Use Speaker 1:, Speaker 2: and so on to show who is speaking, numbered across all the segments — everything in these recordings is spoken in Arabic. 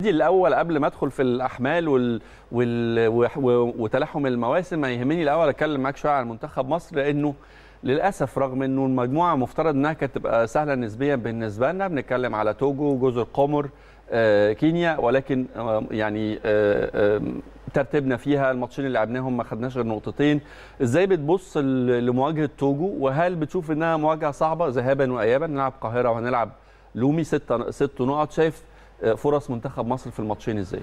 Speaker 1: دي الاول قبل ما ادخل في الاحمال وال... وال... وتلاحم المواسم يهمني الاول اتكلم معاك شويه عن منتخب مصر لانه للاسف رغم انه المجموعه مفترض انها كانت تبقى سهله نسبيا بالنسبه لنا بنتكلم على توجو جزر قمر آه، كينيا ولكن آه، يعني آه،, آه، فيها الماتشين اللي لعبناهم ما خدناش غير نقطتين ازاي بتبص لمواجهه توجو وهل بتشوف انها مواجهه صعبه ذهابا وايابا نلعب القاهره وهنلعب لومي ست ست نقط شايف آه، فرص منتخب مصر في الماتشين ازاي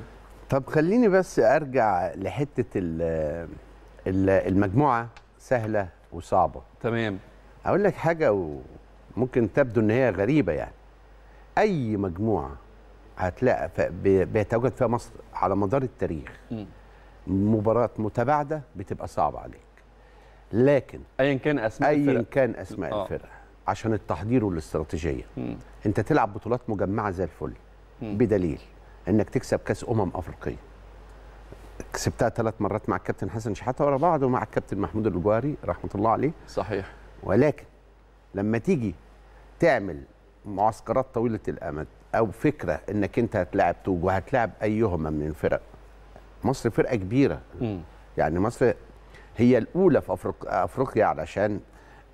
Speaker 2: طب خليني بس ارجع لحته المجموعه سهله وصعبه تمام اقول لك حاجه وممكن تبدو ان هي غريبه يعني اي مجموعه هتلاقي بيتواجد فيها مصر على مدار التاريخ مباراه متباعده بتبقى صعبه عليك لكن ايا كان اسماء ايا الفرق. كان اسماء آه. الفرق عشان التحضير والاستراتيجيه م. انت تلعب بطولات مجمعه زي الفل بدليل انك تكسب كاس امم افريقيه كسبتها ثلاث مرات مع الكابتن حسن شحاته ورا بعض ومع الكابتن محمود الجواري رحمه الله عليه صحيح ولكن لما تيجي تعمل معسكرات طويله الامد او فكره انك انت هتلاعب توج وهتلاعب ايهما من الفرق مصر فرقه كبيره م. يعني مصر هي الاولى في أفريق... افريقيا علشان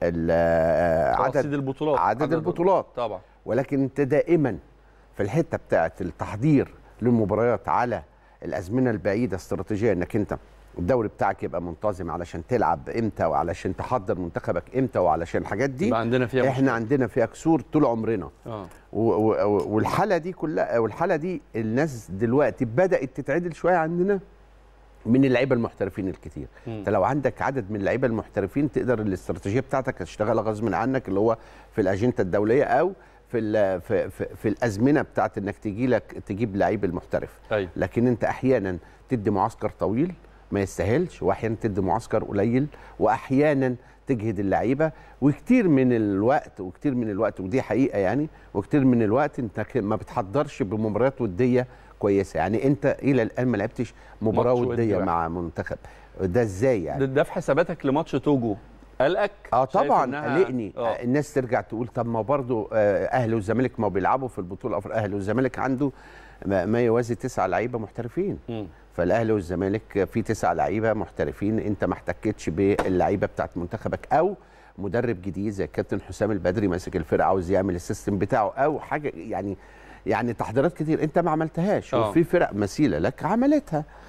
Speaker 2: عدد البطولات عدد, عدد البطولات طبعا ولكن انت دائما في الحته بتاعه التحضير للمباريات على الازمنه البعيده استراتيجيه انك انت الدوري بتاعك يبقى منتظم علشان تلعب امتى وعلشان تحضر منتخبك امتى وعلشان الحاجات دي عندنا فيها احنا مشكلة. عندنا فيها كسور طول عمرنا آه. والحاله دي كلها والحاله دي الناس دلوقتي بدات تتعدل شويه عندنا من اللعيبه المحترفين الكتير انت لو عندك عدد من اللعيبه المحترفين تقدر الاستراتيجيه بتاعتك تشتغل غصب عنك اللي هو في الاجنده الدوليه او في في في الازمنه بتاعت انك تجي لك تجيب لعيب المحترف أي. أيوة. لكن انت احيانا تدي معسكر طويل ما يستاهلش واحيانا تدي معسكر قليل واحيانا تجهد اللعيبه وكتير من الوقت وكتير من الوقت ودي حقيقه يعني وكتير من الوقت انت ما بتحضرش بمباريات وديه كويسه يعني انت الى الان ما لعبتش مباراه وديه مع منتخب ده ازاي يعني
Speaker 1: ده, ده في حساباتك لماتش توجو قلقك اه طبعا قلقني
Speaker 2: آه. آه. الناس ترجع تقول طب ما برضه آه، اهلي والزمالك ما بيلعبوا في البطوله اهلي والزمالك عنده ما يوازي تسعة لعيبه محترفين م. فالاهلي والزمالك في تسعة لعيبه محترفين انت ما احتكتش باللعيبه بتاعت منتخبك او مدرب جديد زي الكابتن حسام البدري ماسك الفرقه عاوز يعمل السيستم بتاعه او حاجه يعني يعني تحضيرات كتير انت ما عملتهاش آه. وفي فرق مثيله لك عملتها